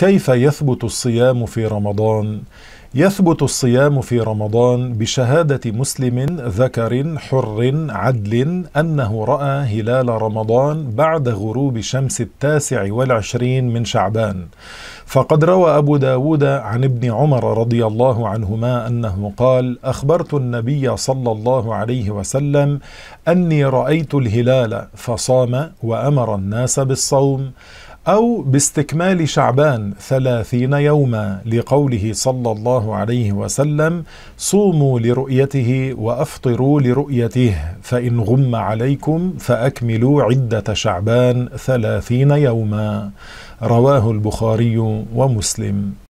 كيف يثبت الصيام في رمضان يثبت الصيام في رمضان بشهادة مسلم ذكر حر عدل أنه رأى هلال رمضان بعد غروب شمس التاسع والعشرين من شعبان فقد روى أبو داود عن ابن عمر رضي الله عنهما أنه قال أخبرت النبي صلى الله عليه وسلم أني رأيت الهلال فصام وأمر الناس بالصوم أو باستكمال شعبان ثلاثين يوما لقوله صلى الله الله عليه وسلم صوموا لرؤيته وافطروا لرؤيته فان غم عليكم فاكملوا عده شعبان ثلاثين يوما رواه البخاري ومسلم